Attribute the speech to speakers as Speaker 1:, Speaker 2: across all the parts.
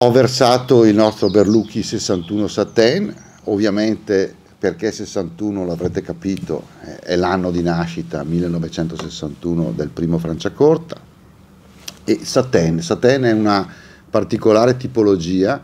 Speaker 1: Ho versato il nostro Berlucchi 61 Satin, ovviamente perché 61 l'avrete capito è l'anno di nascita 1961 del primo Franciacorta e Satin, Satin è una particolare tipologia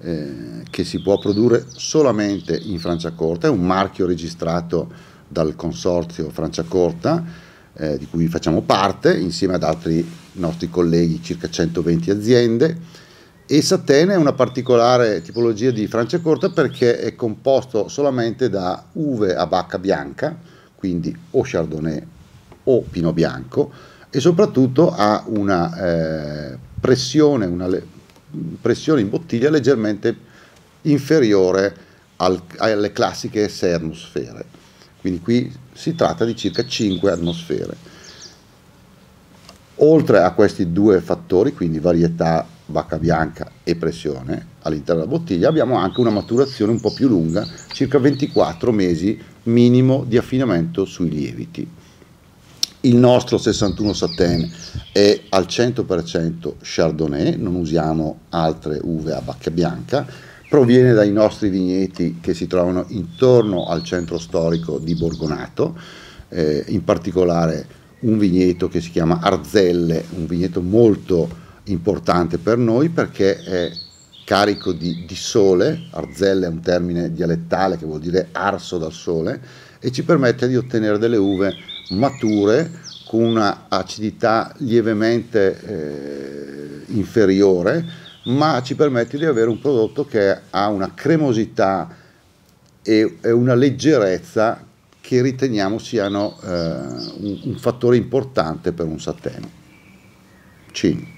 Speaker 1: eh, che si può produrre solamente in Franciacorta, è un marchio registrato dal consorzio Franciacorta eh, di cui facciamo parte insieme ad altri nostri colleghi, circa 120 aziende e Satene è una particolare tipologia di Francia corta perché è composto solamente da uve a bacca bianca, quindi o Chardonnay o Pino Bianco, e soprattutto ha una eh, pressione, una pressione in bottiglia leggermente inferiore al, alle classiche 6 atmosfere. Quindi qui si tratta di circa 5 atmosfere. Oltre a questi due fattori, quindi varietà vacca bianca e pressione all'interno della bottiglia, abbiamo anche una maturazione un po' più lunga, circa 24 mesi minimo di affinamento sui lieviti. Il nostro 61 Satin è al 100% Chardonnay, non usiamo altre uve a bacca bianca, proviene dai nostri vigneti che si trovano intorno al centro storico di Borgonato, eh, in particolare un vigneto che si chiama Arzelle, un vigneto molto importante per noi perché è carico di, di sole, arzella è un termine dialettale che vuol dire arso dal sole, e ci permette di ottenere delle uve mature con una acidità lievemente eh, inferiore, ma ci permette di avere un prodotto che ha una cremosità e, e una leggerezza che riteniamo siano eh, un, un, fattore importante per un satene. Cin.